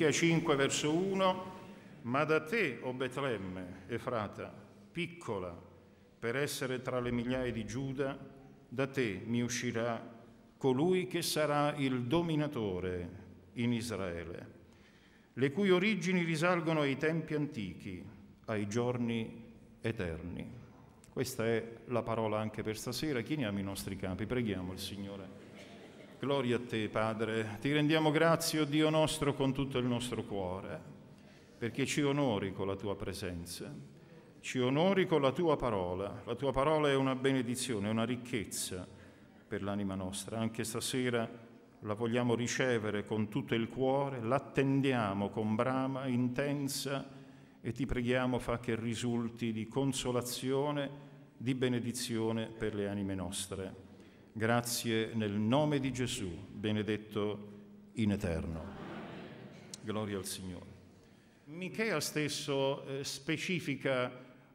Michea 5 verso 1, ma da te, o Betlemme, Efrata, piccola, per essere tra le migliaia di Giuda, da te mi uscirà colui che sarà il dominatore in Israele, le cui origini risalgono ai tempi antichi, ai giorni eterni. Questa è la parola anche per stasera. Chiniamo i nostri campi, preghiamo il Signore. Gloria a te, Padre. Ti rendiamo grazie, o Dio nostro, con tutto il nostro cuore, perché ci onori con la tua presenza, ci onori con la tua parola. La tua parola è una benedizione, è una ricchezza per l'anima nostra. Anche stasera la vogliamo ricevere con tutto il cuore, l'attendiamo con brama intensa e ti preghiamo fa che risulti di consolazione, di benedizione per le anime nostre. Grazie nel nome di Gesù, benedetto in eterno. Gloria al Signore. Michea stesso eh, specifica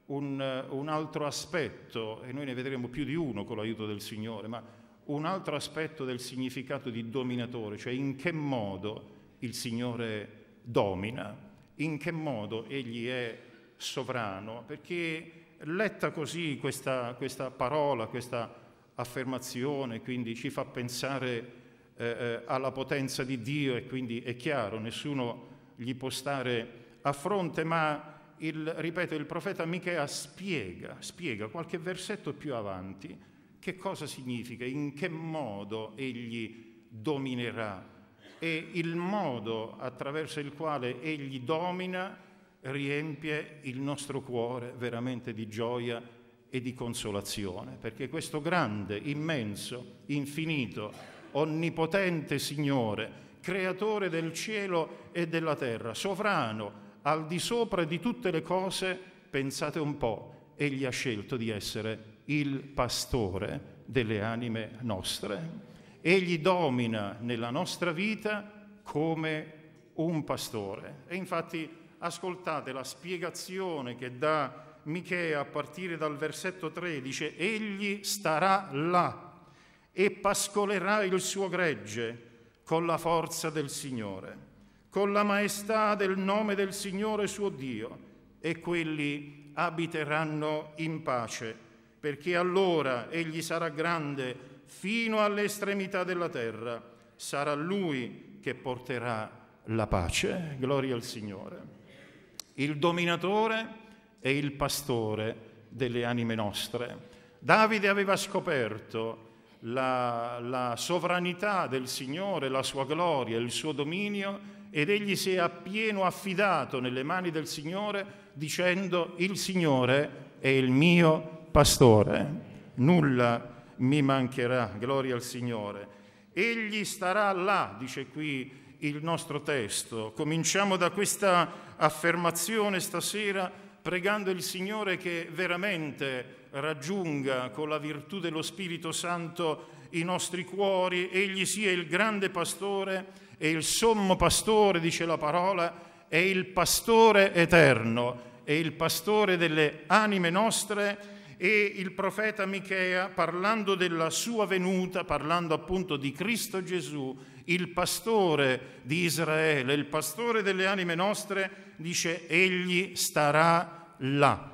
un, eh, un, altro aspetto, e noi ne vedremo più di uno con l'aiuto del Signore, ma un altro aspetto del significato di dominatore, cioè in che modo il Signore domina, in che modo Egli è sovrano, perché letta così questa, questa parola, questa affermazione, quindi ci fa pensare eh, eh, alla potenza di Dio e quindi è chiaro, nessuno gli può stare a fronte, ma il, ripeto, il profeta Michea spiega, spiega qualche versetto più avanti che cosa significa, in che modo egli dominerà e il modo attraverso il quale egli domina riempie il nostro cuore veramente di gioia e di consolazione, perché questo grande, immenso, infinito, onnipotente Signore, creatore del cielo e della terra, sovrano, al di sopra di tutte le cose, pensate un po', egli ha scelto di essere il pastore delle anime nostre. Egli domina nella nostra vita come un pastore. E infatti ascoltate la spiegazione che dà Michea a partire dal versetto 13, egli starà là e pascolerà il suo gregge con la forza del Signore, con la maestà del nome del Signore suo Dio, e quelli abiteranno in pace, perché allora egli sarà grande fino all'estremità della terra, sarà lui che porterà la pace. Gloria al Signore. Il dominatore è il pastore delle anime nostre. Davide aveva scoperto la, la sovranità del Signore, la sua gloria, il suo dominio ed egli si è appieno affidato nelle mani del Signore dicendo il Signore è il mio pastore, nulla mi mancherà, gloria al Signore. Egli starà là, dice qui il nostro testo. Cominciamo da questa affermazione stasera pregando il Signore che veramente raggiunga con la virtù dello Spirito Santo i nostri cuori, egli sia il grande pastore e il sommo pastore, dice la parola, è il pastore eterno, è il pastore delle anime nostre e il profeta Michea, parlando della sua venuta, parlando appunto di Cristo Gesù, il pastore di Israele, il pastore delle anime nostre, dice, egli starà là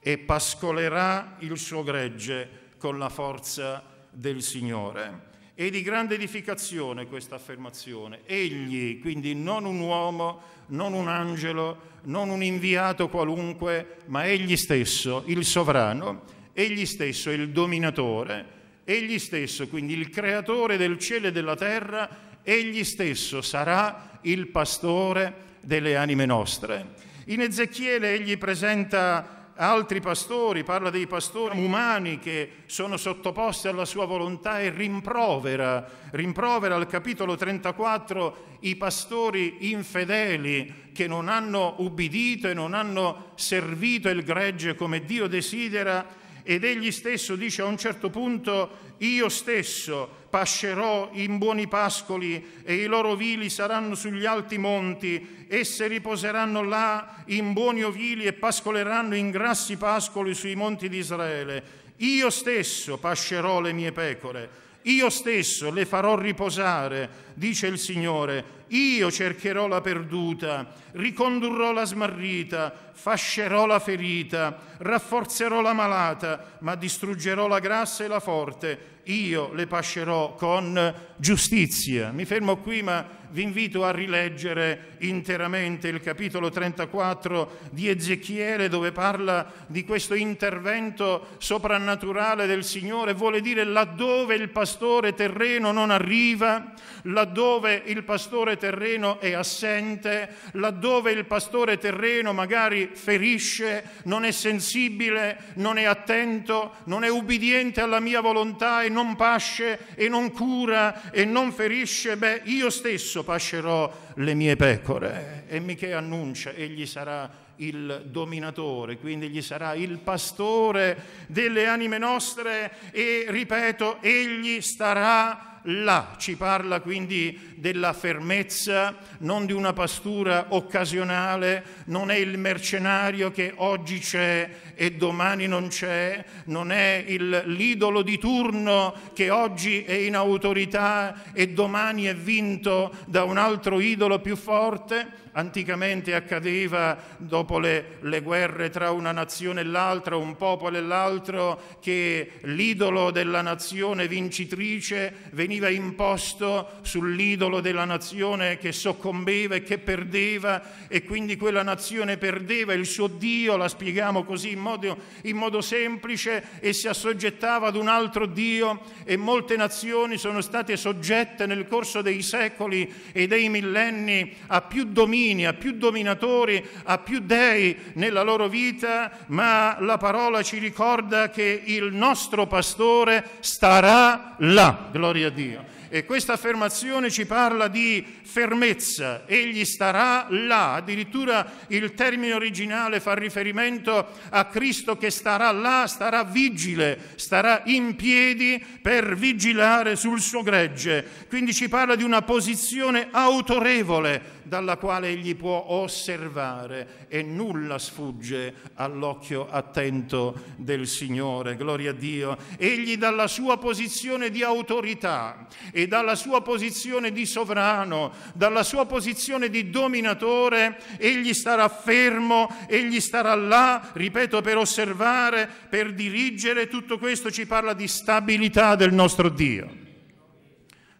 e pascolerà il suo gregge con la forza del Signore. È di grande edificazione questa affermazione. Egli, quindi non un uomo, non un angelo, non un inviato qualunque, ma egli stesso, il sovrano, egli stesso il dominatore, egli stesso, quindi il creatore del cielo e della terra, egli stesso sarà il pastore delle anime nostre in Ezechiele egli presenta altri pastori, parla dei pastori umani che sono sottoposti alla sua volontà e rimprovera, rimprovera al capitolo 34 i pastori infedeli che non hanno ubbidito e non hanno servito il gregge come Dio desidera ed egli stesso dice a un certo punto io stesso pascerò in buoni pascoli e i loro vili saranno sugli alti monti, esse riposeranno là in buoni ovili e pascoleranno in grassi pascoli sui monti di Israele. Io stesso pascerò le mie pecore, io stesso le farò riposare, dice il Signore, io cercherò la perduta, ricondurrò la smarrita, fascerò la ferita, rafforzerò la malata, ma distruggerò la grassa e la forte io le pascerò con giustizia. Mi fermo qui, ma vi invito a rileggere interamente il capitolo 34 di Ezechiele dove parla di questo intervento soprannaturale del Signore, vuole dire laddove il pastore terreno non arriva, laddove il pastore terreno è assente, laddove il pastore terreno magari ferisce, non è sensibile, non è attento, non è ubbidiente alla mia volontà e non pasce e non cura e non ferisce, beh, io stesso stesso pascerò le mie pecore. E Michea annuncia, egli sarà il dominatore, quindi egli sarà il pastore delle anime nostre e, ripeto, egli starà là. Ci parla quindi della fermezza, non di una pastura occasionale, non è il mercenario che oggi c'è e domani non c'è, non è il, l'idolo di turno che oggi è in autorità e domani è vinto da un altro idolo più forte. Anticamente accadeva, dopo le, le guerre tra una nazione e l'altra, un popolo e l'altro, che l'idolo della nazione vincitrice veniva veniva imposto sull'idolo della nazione che soccombeva e che perdeva e quindi quella nazione perdeva il suo Dio, la spieghiamo così in modo, in modo semplice, e si assoggettava ad un altro Dio e molte nazioni sono state soggette nel corso dei secoli e dei millenni a più domini, a più dominatori, a più dei nella loro vita, ma la parola ci ricorda che il nostro pastore starà là. Gloria a Dio. idea. E questa affermazione ci parla di fermezza. Egli starà là. Addirittura il termine originale fa riferimento a Cristo che starà là, starà vigile, starà in piedi per vigilare sul suo gregge. Quindi ci parla di una posizione autorevole dalla quale egli può osservare e nulla sfugge all'occhio attento del Signore. Gloria a Dio. Egli dalla sua posizione di autorità e dalla sua posizione di sovrano, dalla sua posizione di dominatore, egli starà fermo, egli starà là, ripeto, per osservare, per dirigere. Tutto questo ci parla di stabilità del nostro Dio,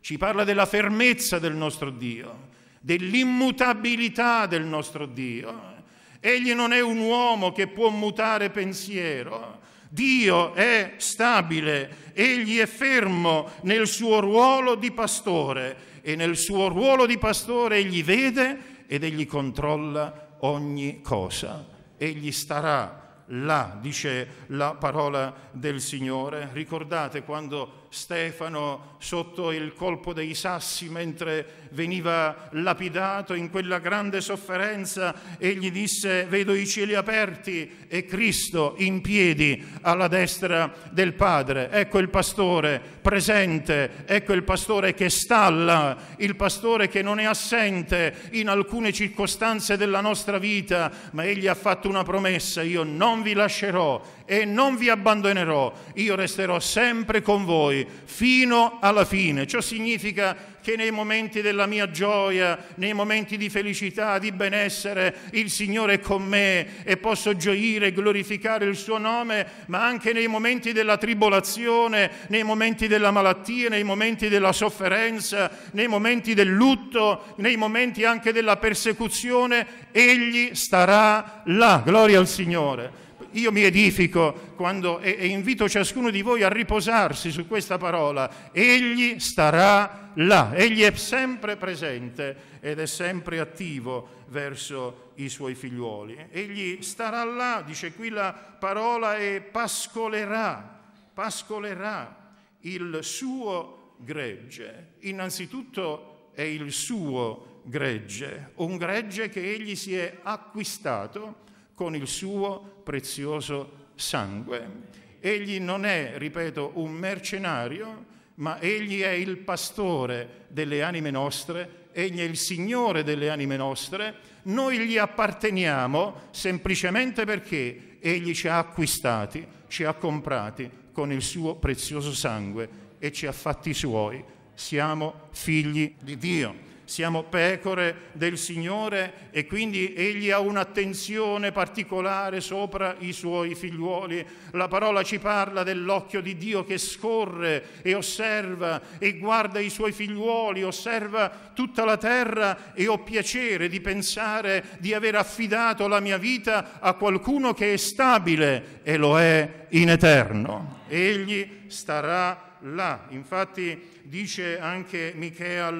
ci parla della fermezza del nostro Dio, dell'immutabilità del nostro Dio. Egli non è un uomo che può mutare pensiero Dio è stabile, egli è fermo nel suo ruolo di pastore e nel suo ruolo di pastore egli vede ed egli controlla ogni cosa. Egli starà là, dice la parola del Signore. Ricordate quando Stefano sotto il colpo dei sassi mentre veniva lapidato in quella grande sofferenza, e gli disse vedo i cieli aperti e Cristo in piedi alla destra del Padre. Ecco il pastore presente, ecco il pastore che stalla, il pastore che non è assente in alcune circostanze della nostra vita, ma egli ha fatto una promessa, io non vi lascerò e non vi abbandonerò, io resterò sempre con voi fino alla fine. Ciò significa che nei momenti della mia gioia, nei momenti di felicità, di benessere, il Signore è con me e posso gioire e glorificare il suo nome, ma anche nei momenti della tribolazione, nei momenti della malattia, nei momenti della sofferenza, nei momenti del lutto, nei momenti anche della persecuzione, Egli starà là. Gloria al Signore io mi edifico quando, e, e invito ciascuno di voi a riposarsi su questa parola. Egli starà là, egli è sempre presente ed è sempre attivo verso i suoi figliuoli. Egli starà là, dice qui la parola, e pascolerà, pascolerà il suo gregge. Innanzitutto è il suo gregge, un gregge che egli si è acquistato con il suo prezioso sangue. Egli non è, ripeto, un mercenario, ma egli è il pastore delle anime nostre, egli è il Signore delle anime nostre, noi gli apparteniamo semplicemente perché egli ci ha acquistati, ci ha comprati con il suo prezioso sangue e ci ha fatti suoi. Siamo figli di Dio siamo pecore del Signore e quindi Egli ha un'attenzione particolare sopra i suoi figliuoli. La parola ci parla dell'occhio di Dio che scorre e osserva e guarda i suoi figliuoli, osserva tutta la terra e ho piacere di pensare di aver affidato la mia vita a qualcuno che è stabile e lo è in eterno. Egli starà là. Infatti dice anche Michea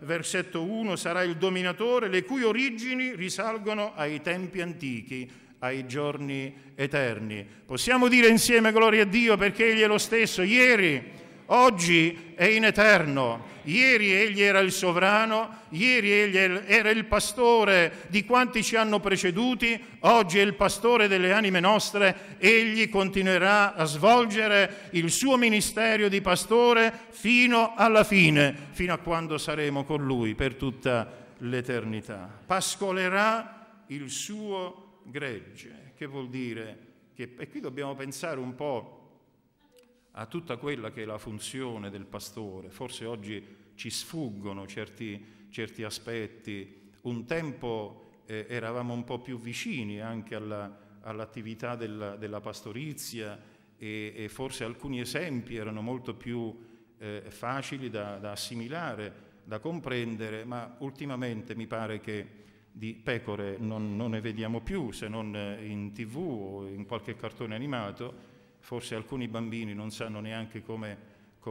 versetto 1, sarà il dominatore le cui origini risalgono ai tempi antichi, ai giorni eterni. Possiamo dire insieme gloria a Dio perché Egli è lo stesso ieri, oggi è in eterno. Ieri egli era il sovrano, ieri egli era il pastore di quanti ci hanno preceduti, oggi è il pastore delle anime nostre, egli continuerà a svolgere il suo ministero di pastore fino alla fine, fino a quando saremo con lui per tutta l'eternità. Pascolerà il suo gregge, che vuol dire che, e qui dobbiamo pensare un po' a tutta quella che è la funzione del pastore. Forse oggi ci sfuggono certi, certi aspetti. Un tempo eh, eravamo un po' più vicini anche alla, all'attività della, della pastorizia e, e, forse alcuni esempi erano molto più eh, facili da, da assimilare, da comprendere, ma ultimamente mi pare che di pecore non, non, ne vediamo più se non eh, in tv o in qualche cartone animato forse alcuni bambini non sanno neanche come,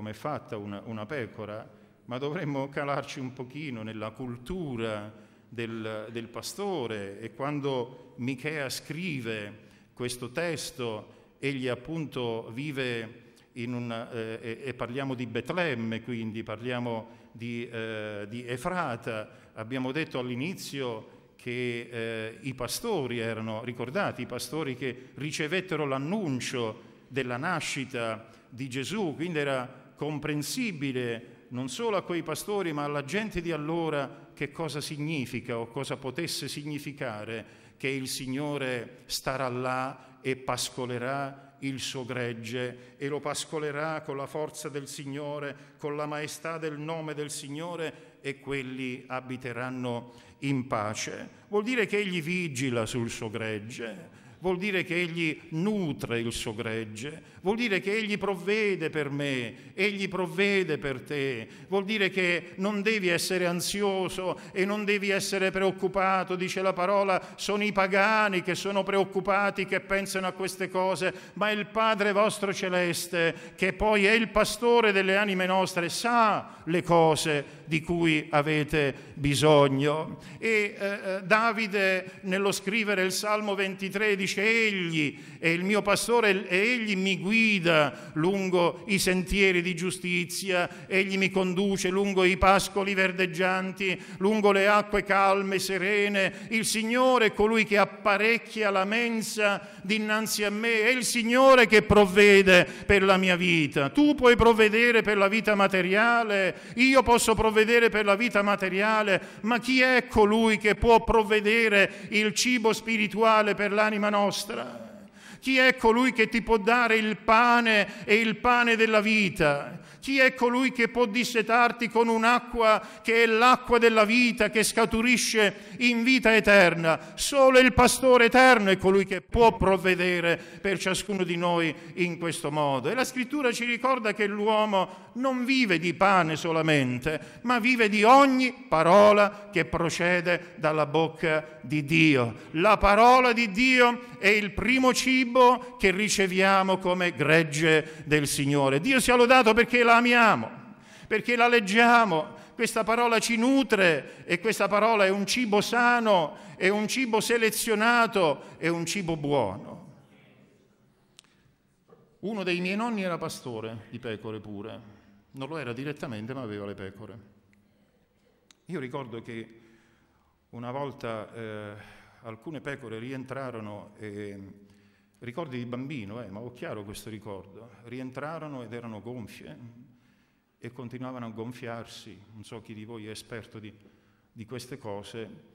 è fatta una, una, pecora, ma dovremmo calarci un pochino nella cultura del, del pastore e quando Michea scrive questo testo, egli appunto vive una, eh, e parliamo di Betlemme, quindi parliamo di, eh, di Efrata. Abbiamo detto all'inizio che eh, i pastori erano ricordati, i pastori che ricevettero l'annuncio della nascita di Gesù, quindi era comprensibile non solo a quei pastori ma alla gente di allora che cosa significa o cosa potesse significare che il Signore starà là e pascolerà il suo gregge e lo pascolerà con la forza del Signore, con la maestà del nome del Signore e quelli abiteranno in pace. Vuol dire che egli vigila sul suo gregge, vuol dire che egli nutre il suo gregge, vuol dire che Egli provvede per me, Egli provvede per te, vuol dire che non devi essere ansioso e non devi essere preoccupato, dice la parola, sono i pagani che sono preoccupati, che pensano a queste cose, ma il Padre vostro celeste, che poi è il pastore delle anime nostre, sa le cose di cui avete bisogno. E eh, eh Davide nello scrivere il Salmo 23 dice, Egli è il mio pastore e Egli mi guida guida lungo i sentieri di giustizia, egli mi conduce lungo i pascoli verdeggianti, lungo le acque calme, serene. Il Signore è colui che apparecchia la mensa dinanzi a me, è il Signore che provvede per la mia vita. Tu puoi provvedere per la vita materiale, io posso provvedere per la vita materiale, ma chi è colui che può provvedere il cibo spirituale per l'anima nostra? Chi è colui che ti può dare il pane e il pane della vita? Chi è colui che può dissetarti con un'acqua che è l'acqua della vita, che scaturisce in vita eterna? Solo il pastore eterno è colui che può provvedere per ciascuno di noi in questo modo. E la scrittura ci ricorda che l'uomo non vive di pane solamente, ma vive di ogni parola che procede dalla bocca di Dio. La parola di Dio è il primo cibo che riceviamo come gregge del Signore. Dio sia lodato perché la amiamo, perché la leggiamo, questa parola ci nutre e questa parola è un cibo sano, è un cibo selezionato, è un cibo buono. Uno dei miei nonni era pastore di pecore pure, non lo era direttamente ma aveva le pecore. Io ricordo che una volta eh, alcune pecore rientrarono e Ricordi di bambino, eh, ma ho chiaro questo ricordo. Rientrarono ed erano gonfie e continuavano a gonfiarsi. Non so chi di voi è esperto di, di queste cose.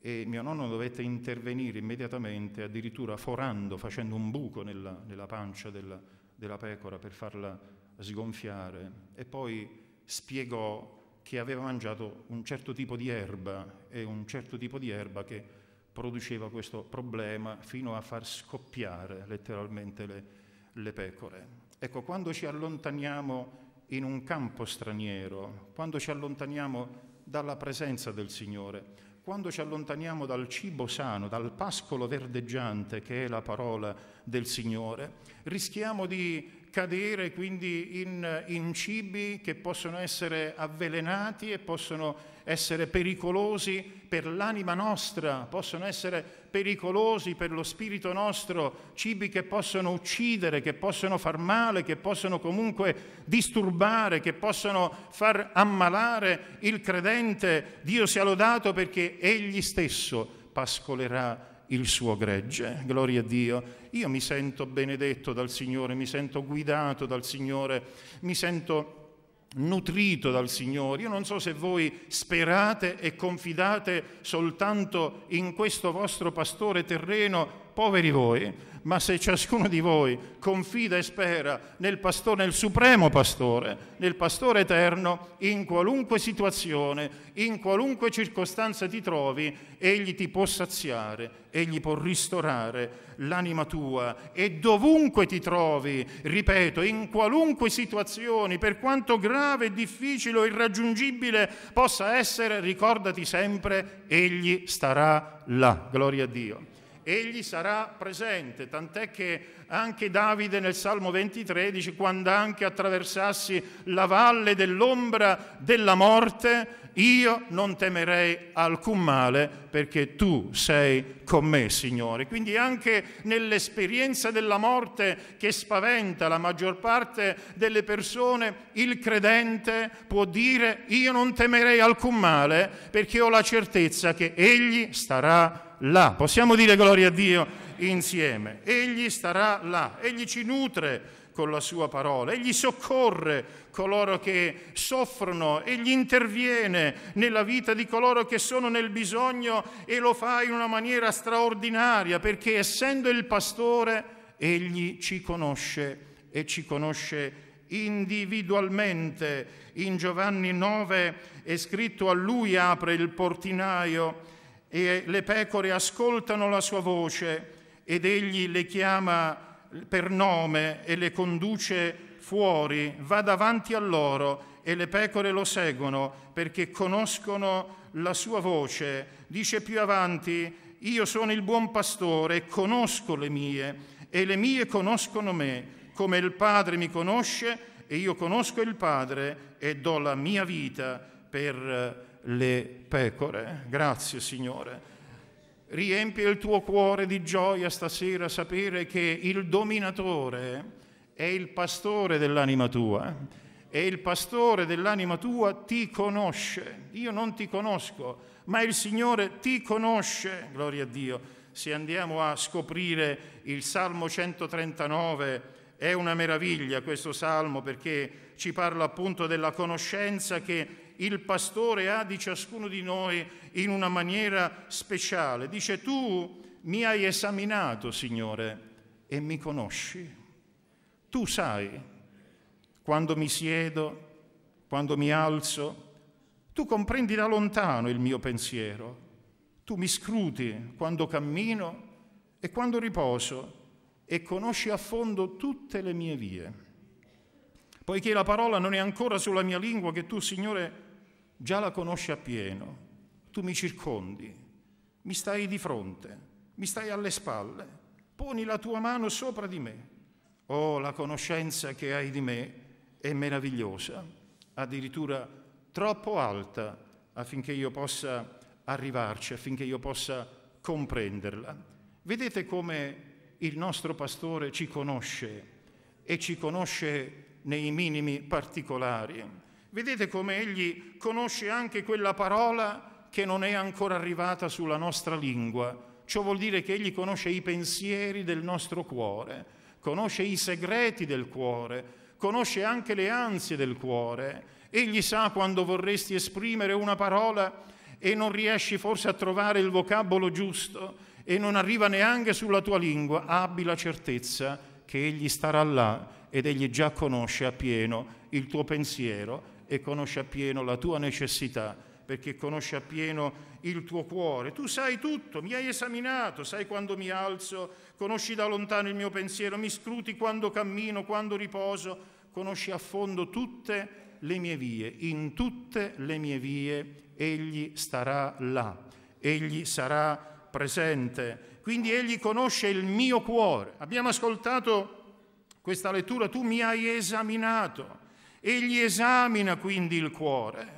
E mio nonno dovette intervenire immediatamente, addirittura forando, facendo un buco nella, nella pancia della, della pecora per farla sgonfiare. E poi spiegò che aveva mangiato un certo tipo di erba e un certo tipo di erba che produceva questo problema fino a far scoppiare letteralmente le, le pecore. Ecco, quando ci allontaniamo in un campo straniero, quando ci allontaniamo dalla presenza del Signore, quando ci allontaniamo dal cibo sano, dal pascolo verdeggiante che è la parola del Signore, rischiamo di cadere quindi in, in cibi che possono essere avvelenati e possono essere pericolosi per l'anima nostra, possono essere pericolosi per lo spirito nostro, cibi che possono uccidere, che possono far male, che possono comunque disturbare, che possono far ammalare il credente. Dio sia lodato perché Egli stesso pascolerà il suo gregge, gloria a Dio. Io mi sento benedetto dal Signore, mi sento guidato dal Signore, mi sento nutrito dal Signore. Io non so se voi sperate e confidate soltanto in questo vostro pastore terreno poveri voi, ma se ciascuno di voi confida e spera nel, pastore, nel supremo pastore, nel pastore eterno, in qualunque situazione, in qualunque circostanza ti trovi, egli ti può saziare, egli può ristorare l'anima tua e dovunque ti trovi, ripeto, in qualunque situazione, per quanto grave, difficile o irraggiungibile possa essere, ricordati sempre, egli starà là. Gloria a Dio egli sarà presente, tant'è che anche Davide nel Salmo 23 dice quando anche attraversassi la valle dell'ombra della morte, io non temerei alcun male perché tu sei con me, Signore. Quindi anche nell'esperienza della morte che spaventa la maggior parte delle persone, il credente può dire io non temerei alcun male perché ho la certezza che egli starà là. Possiamo dire gloria a Dio insieme. Egli starà là, egli ci nutre con la sua parola, egli soccorre coloro che soffrono, egli interviene nella vita di coloro che sono nel bisogno e lo fa in una maniera straordinaria perché essendo il pastore egli ci conosce e ci conosce individualmente. In Giovanni 9 è scritto a lui apre il portinaio e le pecore ascoltano la sua voce ed egli le chiama per nome e le conduce fuori, va davanti a loro e le pecore lo seguono perché conoscono la sua voce. Dice più avanti, io sono il buon pastore conosco le mie e le mie conoscono me, come il Padre mi conosce e io conosco il Padre e do la mia vita per le pecore, grazie Signore. Riempie il tuo cuore di gioia stasera sapere che il dominatore è il pastore dell'anima tua e il pastore dell'anima tua ti conosce. Io non ti conosco, ma il Signore ti conosce, gloria a Dio. Se andiamo a scoprire il Salmo 139, è una meraviglia questo salmo perché ci parla appunto della conoscenza che il pastore ha di ciascuno di noi in una maniera speciale. Dice tu mi hai esaminato, Signore, e mi conosci. Tu sai quando mi siedo, quando mi alzo, tu comprendi da lontano il mio pensiero, tu mi scruti quando cammino e quando riposo e conosci a fondo tutte le mie vie. Poiché la parola non è ancora sulla mia lingua che tu, Signore, già la conosci appieno, tu mi circondi, mi stai di fronte, mi stai alle spalle, poni la tua mano sopra di me. Oh, la conoscenza che hai di me è meravigliosa, addirittura troppo alta affinché io possa arrivarci, affinché io possa comprenderla. Vedete come il nostro pastore ci conosce e ci conosce nei minimi particolari Vedete come egli conosce anche quella parola che non è ancora arrivata sulla nostra lingua. Ciò vuol dire che egli conosce i pensieri del nostro cuore, conosce i segreti del cuore, conosce anche le ansie del cuore. Egli sa quando vorresti esprimere una parola e non riesci forse a trovare il vocabolo giusto e non arriva neanche sulla tua lingua, abbi la certezza che egli starà là ed egli già conosce appieno il tuo pensiero e conosce appieno la tua necessità, perché conosce appieno il tuo cuore. Tu sai tutto, mi hai esaminato, sai quando mi alzo, conosci da lontano il mio pensiero, mi scruti quando cammino, quando riposo, conosci a fondo tutte le mie vie, in tutte le mie vie egli starà là, egli sarà presente. Quindi egli conosce il mio cuore. Abbiamo ascoltato questa lettura, tu mi hai esaminato Egli esamina quindi il cuore.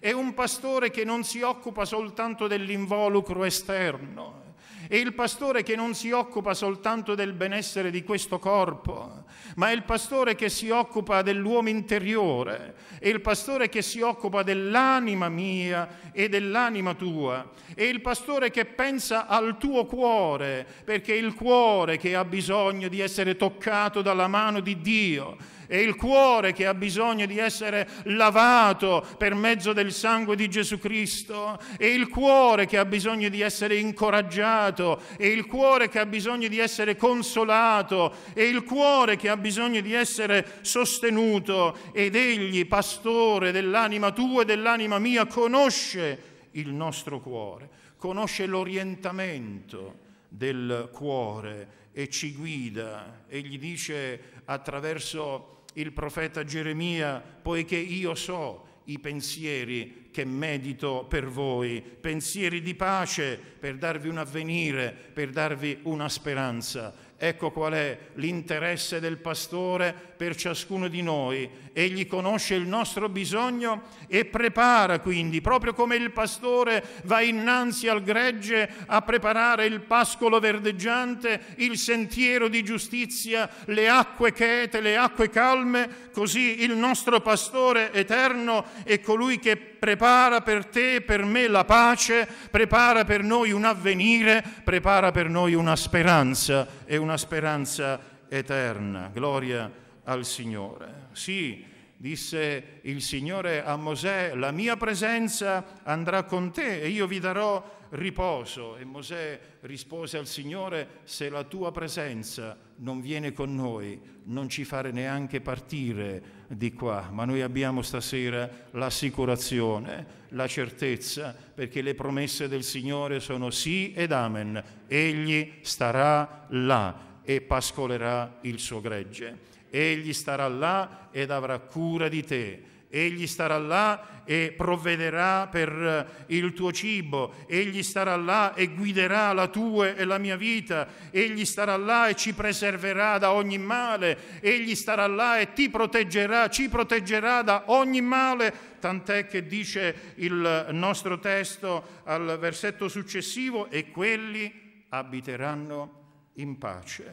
È un pastore che non si occupa soltanto dell'involucro esterno, è il pastore che non si occupa soltanto del benessere di questo corpo, ma è il pastore che si occupa dell'uomo interiore, è il pastore che si occupa dell'anima mia e dell'anima tua, è il pastore che pensa al tuo cuore, perché è il cuore che ha bisogno di essere toccato dalla mano di Dio, è il cuore che ha bisogno di essere lavato per mezzo del sangue di Gesù Cristo, è il cuore che ha bisogno di essere incoraggiato, è il cuore che ha bisogno di essere consolato, è il cuore che ha bisogno di essere sostenuto ed egli, pastore dell'anima tua e dell'anima mia, conosce il nostro cuore, conosce l'orientamento del cuore e ci guida e gli dice attraverso il profeta Geremia, poiché io so i pensieri che medito per voi, pensieri di pace per darvi un avvenire, per darvi una speranza. Ecco qual è l'interesse del pastore per ciascuno di noi. Egli conosce il nostro bisogno e prepara quindi, proprio come il pastore va innanzi al gregge a preparare il pascolo verdeggiante, il sentiero di giustizia, le acque chete, le acque calme, così il nostro pastore eterno è colui che prepara prepara per te e per me la pace, prepara per noi un avvenire, prepara per noi una speranza e una speranza eterna. Gloria al Signore. Sì, disse il Signore a Mosè, la mia presenza andrà con te e io vi darò riposo e Mosè rispose al Signore, se la tua presenza non viene con noi, non ci fare neanche partire di qua, ma noi abbiamo stasera l'assicurazione, la certezza, perché le promesse del Signore sono sì ed amen. Egli starà là e pascolerà il suo gregge. Egli starà là ed avrà cura di te egli starà là e provvederà per eh, il tuo cibo, egli starà là e guiderà la tua e la mia vita, egli starà là e ci preserverà da ogni male, egli starà là e ti proteggerà, ci proteggerà da ogni male, tant'è che dice il nostro testo al versetto successivo, e quelli abiteranno in pace,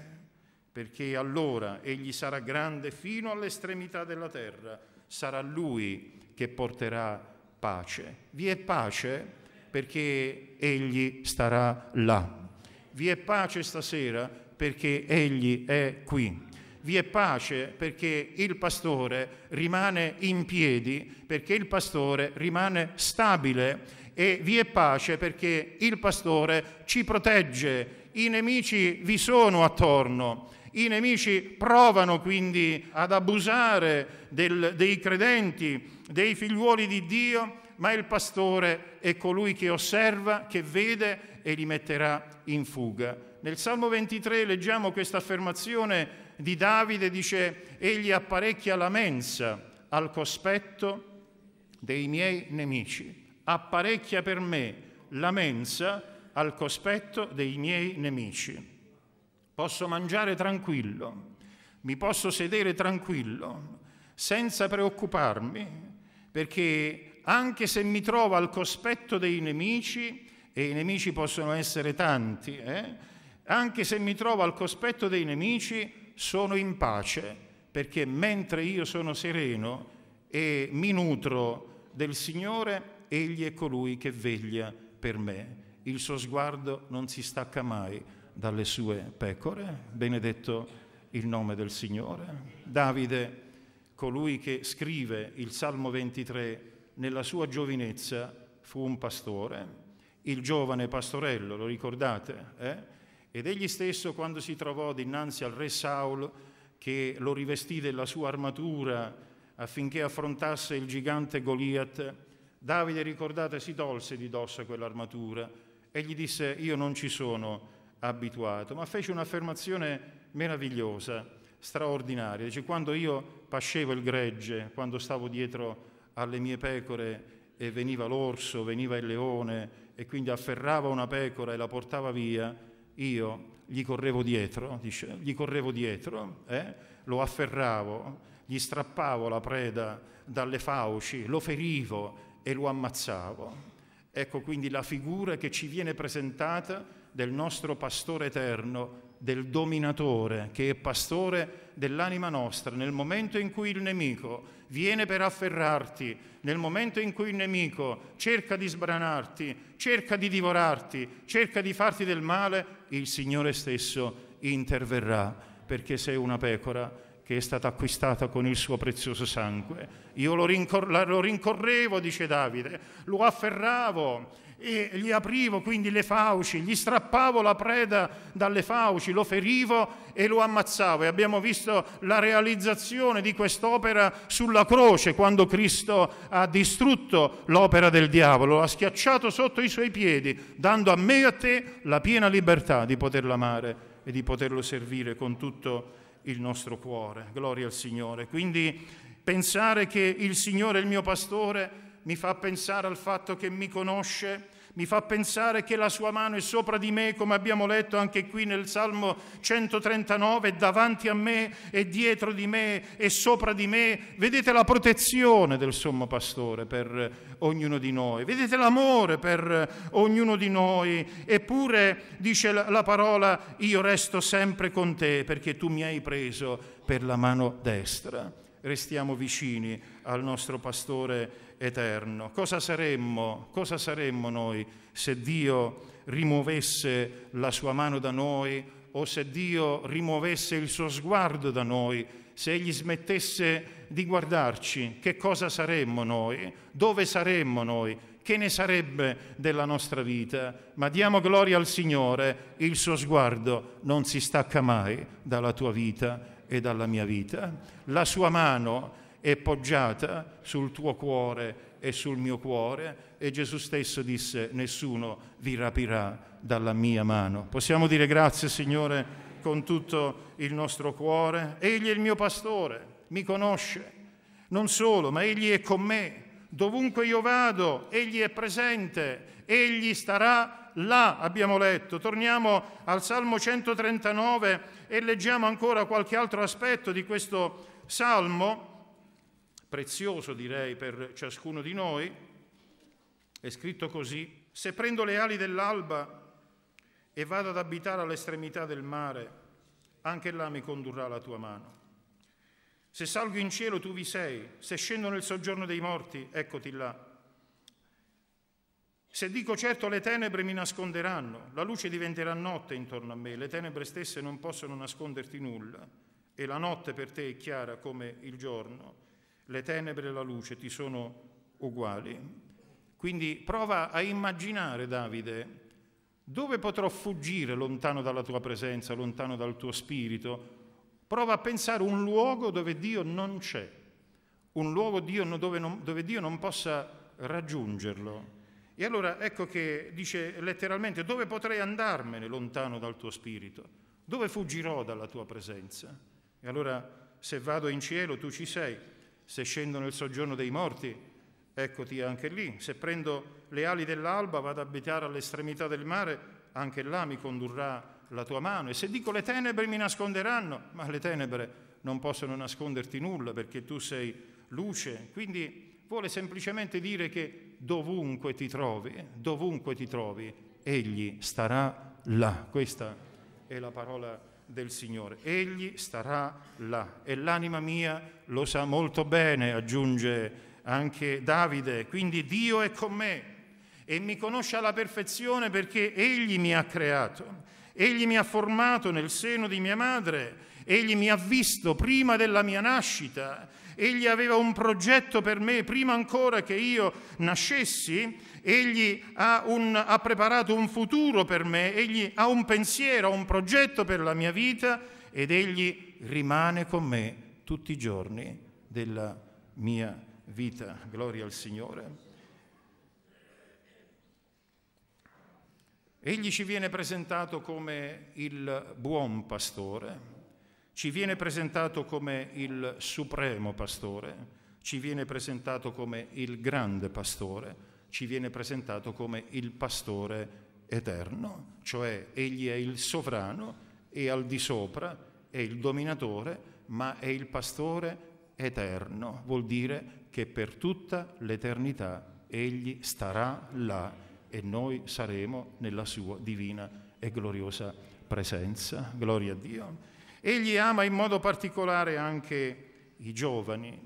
perché allora egli sarà grande fino all'estremità della terra sarà Lui che porterà pace. Vi è pace perché Egli starà là. Vi è pace stasera perché Egli è qui. Vi è pace perché il pastore rimane in piedi, perché il pastore rimane stabile e vi è pace perché il pastore ci protegge. I nemici vi sono attorno i nemici provano quindi ad abusare del, dei credenti, dei figliuoli di Dio, ma il pastore è colui che osserva, che vede e li metterà in fuga. Nel Salmo 23 leggiamo questa affermazione di Davide, dice, egli apparecchia la mensa al cospetto dei miei nemici, apparecchia per me la mensa al cospetto dei miei nemici posso mangiare tranquillo, mi posso sedere tranquillo, senza preoccuparmi, perché anche se mi trovo al cospetto dei nemici, e i nemici possono essere tanti, eh, anche se mi trovo al cospetto dei nemici, sono in pace, perché mentre io sono sereno e mi nutro del Signore, Egli è colui che veglia per me. Il suo sguardo non si stacca mai dalle sue pecore, benedetto il nome del Signore. Davide, colui che scrive il Salmo 23, nella sua giovinezza fu un pastore, il giovane pastorello, lo ricordate? Eh? Ed egli stesso quando si trovò dinanzi al re Saul, che lo rivestì della sua armatura affinché affrontasse il gigante Goliath, Davide, ricordate, si tolse di dosso quell'armatura e gli disse, io non ci sono abituato, ma fece un'affermazione meravigliosa, straordinaria. Dice, quando io pascevo il gregge, quando stavo dietro alle mie pecore e veniva l'orso, veniva il leone e quindi afferrava una pecora e la portava via, io gli correvo dietro, dice, gli correvo dietro, eh? lo afferravo, gli strappavo la preda dalle fauci, lo ferivo e lo ammazzavo. Ecco quindi la figura che ci viene presentata del nostro pastore eterno, del dominatore che è pastore dell'anima nostra, nel momento in cui il nemico viene per afferrarti, nel momento in cui il nemico cerca di sbranarti, cerca di divorarti, cerca di farti del male, il Signore stesso interverrà perché sei una pecora che è stata acquistata con il suo prezioso sangue. Io lo, rincor- lo rincorrevo, dice Davide, lo afferravo e gli aprivo quindi le fauci, gli strappavo la preda dalle fauci, lo ferivo e lo ammazzavo. E abbiamo visto la realizzazione di quest'opera sulla croce, quando Cristo ha distrutto l'opera del diavolo, l'ha schiacciato sotto i suoi piedi, dando a me e a te la piena libertà di poterlo amare e di poterlo servire con tutto il il nostro cuore. Gloria al Signore. Quindi pensare che il Signore è il mio pastore mi fa pensare al fatto che mi conosce, mi fa pensare che la sua mano è sopra di me, come abbiamo letto anche qui nel Salmo 139, davanti a me e dietro di me e sopra di me. Vedete la protezione del sommo pastore per ognuno di noi, vedete l'amore per ognuno di noi. Eppure, dice la parola, io resto sempre con te perché tu mi hai preso per la mano destra. Restiamo vicini al nostro pastore eterno. Cosa saremmo, cosa saremmo noi se Dio rimuovesse la sua mano da noi o se Dio rimuovesse il suo sguardo da noi, se Egli smettesse di guardarci? Che cosa saremmo noi? Dove saremmo noi? Che ne sarebbe della nostra vita? Ma diamo gloria al Signore, il suo sguardo non si stacca mai dalla tua vita e dalla mia vita. La sua mano è poggiata sul tuo cuore e sul mio cuore e Gesù stesso disse nessuno vi rapirà dalla mia mano. Possiamo dire grazie Signore con tutto il nostro cuore. Egli è il mio pastore, mi conosce. Non solo, ma egli è con me. Dovunque io vado, egli è presente, egli starà là, abbiamo letto. Torniamo al Salmo 139 e leggiamo ancora qualche altro aspetto di questo Salmo prezioso direi per ciascuno di noi, è scritto così, se prendo le ali dell'alba e vado ad abitare all'estremità del mare, anche là mi condurrà la tua mano. Se salgo in cielo tu vi sei, se scendo nel soggiorno dei morti, eccoti là. Se dico certo le tenebre mi nasconderanno, la luce diventerà notte intorno a me, le tenebre stesse non possono nasconderti nulla e la notte per te è chiara come il giorno le tenebre e la luce ti sono uguali. Quindi prova a immaginare, Davide, dove potrò fuggire lontano dalla tua presenza, lontano dal tuo spirito? Prova a pensare un luogo dove Dio non c'è, un luogo dove, non, dove Dio non possa raggiungerlo. E allora ecco che dice letteralmente dove potrei andarmene lontano dal tuo spirito? Dove fuggirò dalla tua presenza? E allora se vado in cielo tu ci sei, se scendo nel soggiorno dei morti, eccoti anche lì, se prendo le ali dell'alba vado ad abitare all'estremità del mare, anche là mi condurrà la tua mano, e se dico le tenebre mi nasconderanno, ma le tenebre non possono nasconderti nulla perché tu sei luce, quindi vuole semplicemente dire che dovunque ti trovi, dovunque ti trovi, egli starà là. Questa è la parola del Signore. Egli starà là e l'anima mia lo sa molto bene, aggiunge anche Davide. Quindi Dio è con me e mi conosce alla perfezione perché Egli mi ha creato, Egli mi ha formato nel seno di mia madre, Egli mi ha visto prima della mia nascita Egli aveva un progetto per me prima ancora che io nascessi, Egli ha, un, ha preparato un futuro per me, Egli ha un pensiero, un progetto per la mia vita ed Egli rimane con me tutti i giorni della mia vita. Gloria al Signore. Egli ci viene presentato come il buon pastore, ci viene presentato come il supremo pastore, ci viene presentato come il grande pastore, ci viene presentato come il pastore eterno, cioè egli è il sovrano e al di sopra è il dominatore, ma è il pastore eterno, vuol dire che per tutta l'eternità egli starà là e noi saremo nella sua divina e gloriosa presenza. Gloria a Dio. Egli ama in modo particolare anche i giovani.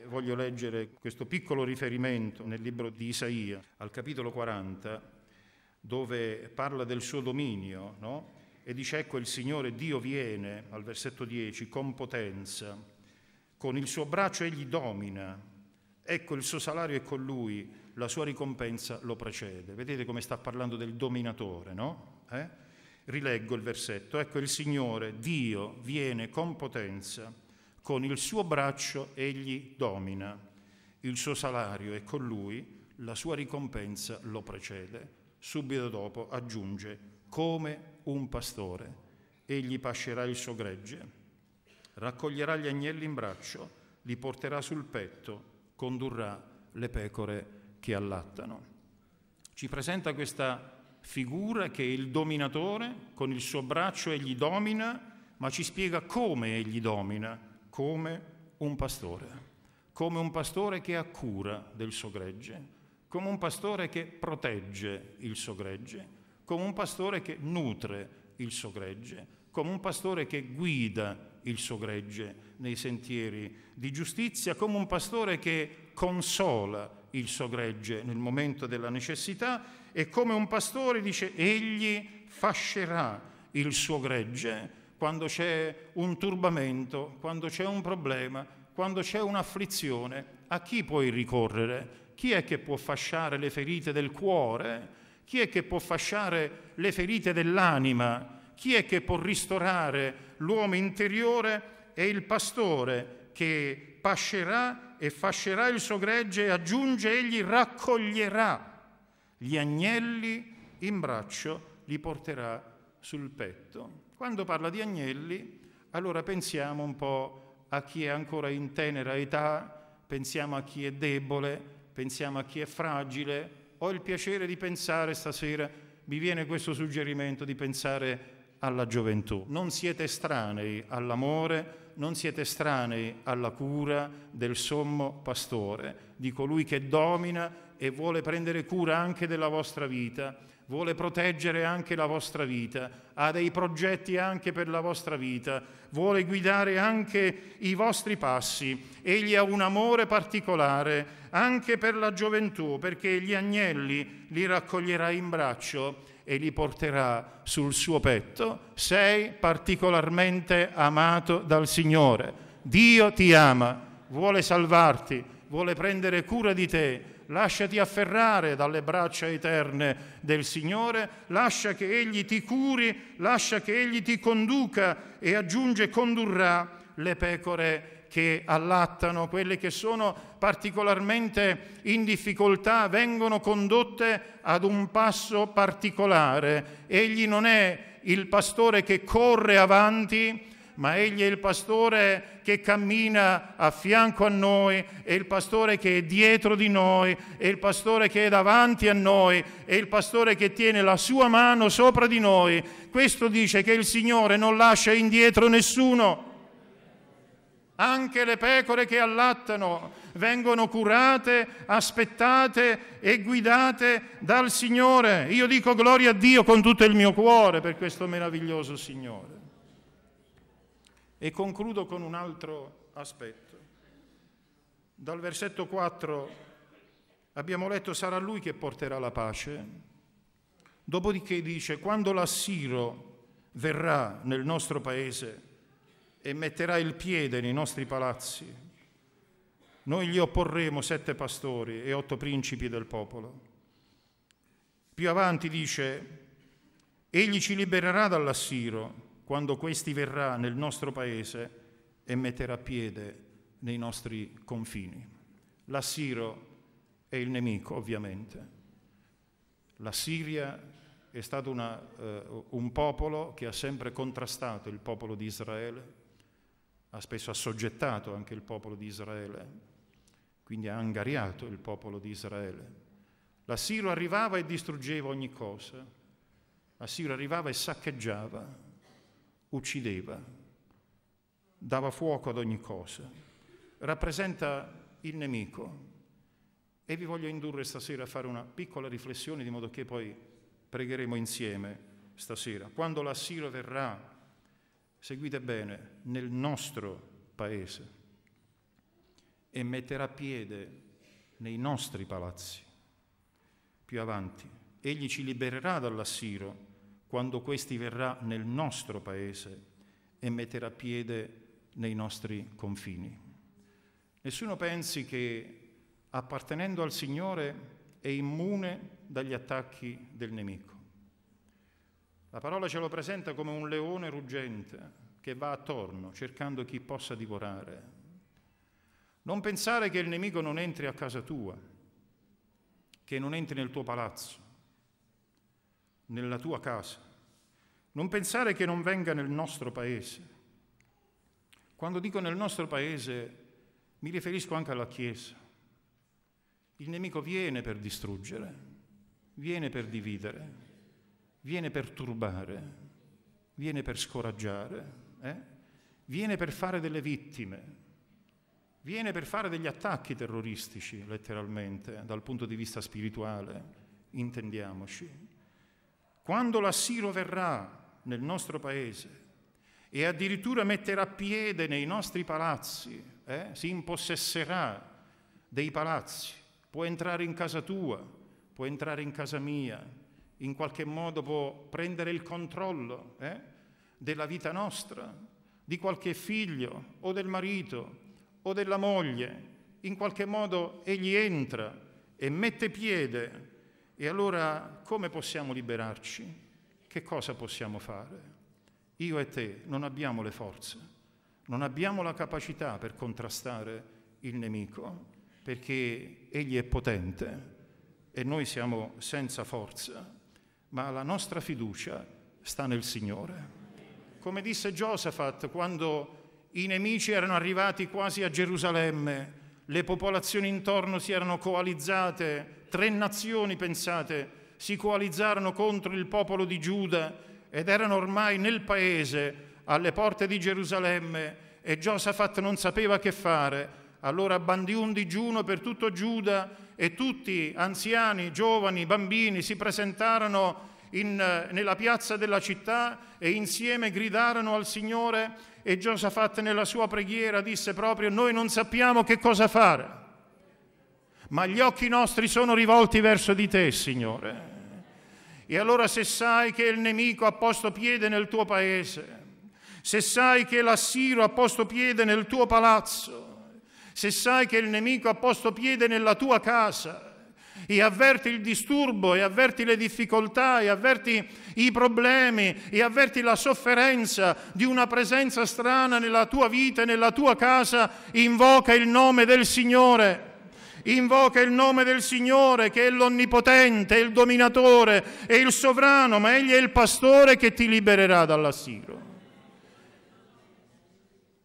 Eh, voglio leggere questo piccolo riferimento nel libro di Isaia, al capitolo 40, dove parla del suo dominio, no? e dice ecco il Signore Dio viene, al versetto 10, con potenza, con il suo braccio egli domina, ecco il suo salario è con lui, la sua ricompensa lo precede. Vedete come sta parlando del dominatore, no? Eh? rileggo il versetto, ecco il Signore, Dio, viene con potenza, con il suo braccio egli domina, il suo salario è con lui, la sua ricompensa lo precede. Subito dopo aggiunge, come un pastore, egli pascerà il suo gregge, raccoglierà gli agnelli in braccio, li porterà sul petto, condurrà le pecore che allattano. Ci presenta questa figura che è il dominatore, con il suo braccio egli domina, ma ci spiega come egli domina, come un pastore, come un pastore che ha cura del suo gregge, come un pastore che protegge il suo gregge, come un pastore che nutre il suo gregge, come un pastore che guida il suo gregge nei sentieri di giustizia, come un pastore che consola il suo gregge nel momento della necessità e come un pastore dice, egli fascerà il suo gregge quando c'è un turbamento, quando c'è un problema, quando c'è un'afflizione. A chi puoi ricorrere? Chi è che può fasciare le ferite del cuore? Chi è che può fasciare le ferite dell'anima? Chi è che può ristorare l'uomo interiore? È il pastore che pascerà e fascerà il suo gregge e aggiunge egli raccoglierà gli agnelli in braccio li porterà sul petto. Quando parla di agnelli, allora pensiamo un po' a chi è ancora in tenera età, pensiamo a chi è debole, pensiamo a chi è fragile. Ho il piacere di pensare stasera, mi viene questo suggerimento di pensare alla gioventù. Non siete estranei all'amore, non siete estranei alla cura del sommo pastore, di colui che domina e vuole prendere cura anche della vostra vita, vuole proteggere anche la vostra vita, ha dei progetti anche per la vostra vita, vuole guidare anche i vostri passi. Egli ha un amore particolare anche per la gioventù, perché gli agnelli li raccoglierà in braccio e li porterà sul suo petto. Sei particolarmente amato dal Signore. Dio ti ama, vuole salvarti, vuole prendere cura di te lasciati afferrare dalle braccia eterne del Signore, lascia che Egli ti curi, lascia che Egli ti conduca e aggiunge condurrà le pecore che allattano, quelle che sono particolarmente in difficoltà, vengono condotte ad un passo particolare. Egli non è il pastore che corre avanti, ma Egli è il pastore che cammina a fianco a noi, è il pastore che è dietro di noi, è il pastore che è davanti a noi, è il pastore che tiene la sua mano sopra di noi. Questo dice che il Signore non lascia indietro nessuno. Anche le pecore che allattano vengono curate, aspettate e guidate dal Signore. Io dico gloria a Dio con tutto il mio cuore per questo meraviglioso Signore. E concludo con un altro aspetto. Dal versetto 4 abbiamo letto sarà lui che porterà la pace. Dopodiché dice quando l'assiro verrà nel nostro paese e metterà il piede nei nostri palazzi, noi gli opporremo sette pastori e otto principi del popolo. Più avanti dice egli ci libererà dall'assiro quando questi verrà nel nostro paese e metterà piede nei nostri confini. L'assiro è il nemico, ovviamente. La Siria è stato una, eh, un popolo che ha sempre contrastato il popolo di Israele, ha spesso assoggettato anche il popolo di Israele, quindi ha angariato il popolo di Israele. La L'assiro arrivava e distruggeva ogni cosa, la l'assiro arrivava e saccheggiava, uccideva, dava fuoco ad ogni cosa, rappresenta il nemico. E vi voglio indurre stasera a fare una piccola riflessione di modo che poi pregheremo insieme stasera. Quando l'Assiro verrà, seguite bene, nel nostro paese e metterà piede nei nostri palazzi. Più avanti, egli ci libererà dall'Assiro quando questi verrà nel nostro paese e metterà piede nei nostri confini. Nessuno pensi che appartenendo al Signore è immune dagli attacchi del nemico. La parola ce lo presenta come un leone ruggente che va attorno cercando chi possa divorare. Non pensare che il nemico non entri a casa tua, che non entri nel tuo palazzo, nella tua casa. Non pensare che non venga nel nostro paese. Quando dico nel nostro paese mi riferisco anche alla Chiesa. Il nemico viene per distruggere, viene per dividere, viene per turbare, viene per scoraggiare, eh? viene per fare delle vittime, viene per fare degli attacchi terroristici, letteralmente, dal punto di vista spirituale, intendiamoci. Quando l'assiro verrà nel nostro paese e addirittura metterà piede nei nostri palazzi, eh, si impossesserà dei palazzi, può entrare in casa tua, può entrare in casa mia, in qualche modo può prendere il controllo eh, della vita nostra, di qualche figlio o del marito o della moglie, in qualche modo egli entra e mette piede e allora come possiamo liberarci? Che cosa possiamo fare? Io e te non abbiamo le forze, non abbiamo la capacità per contrastare il nemico, perché egli è potente e noi siamo senza forza, ma la nostra fiducia sta nel Signore. Come disse Giosafat quando i nemici erano arrivati quasi a Gerusalemme, le popolazioni intorno si erano coalizzate tre nazioni, pensate, si coalizzarono contro il popolo di Giuda ed erano ormai nel paese, alle porte di Gerusalemme, e Giosafat non sapeva che fare. Allora bandì un digiuno per tutto Giuda e tutti, anziani, giovani, bambini, si presentarono in, nella piazza della città e insieme gridarono al Signore e Giosafat nella sua preghiera disse proprio noi non sappiamo che cosa fare ma gli occhi nostri sono rivolti verso di te, Signore. E allora se sai che il nemico ha posto piede nel tuo paese, se sai che l'assiro ha posto piede nel tuo palazzo, se sai che il nemico ha posto piede nella tua casa, e avverti il disturbo, e avverti le difficoltà, e avverti i problemi, e avverti la sofferenza di una presenza strana nella tua vita e nella tua casa, invoca il nome del Signore Invoca il nome del Signore che è l'Onnipotente, il Dominatore, e il Sovrano, ma Egli è il Pastore che ti libererà dall'assiro.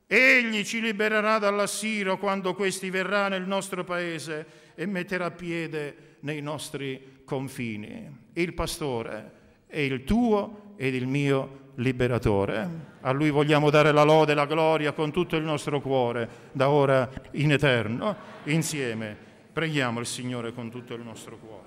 Egli ci libererà dall'assiro quando questi verrà nel nostro paese e metterà piede nei nostri confini. Il Pastore è il tuo ed il mio liberatore. A lui vogliamo dare la lode e la gloria con tutto il nostro cuore, da ora in eterno, insieme. Preghiamo il Signore con tutto il nostro cuore.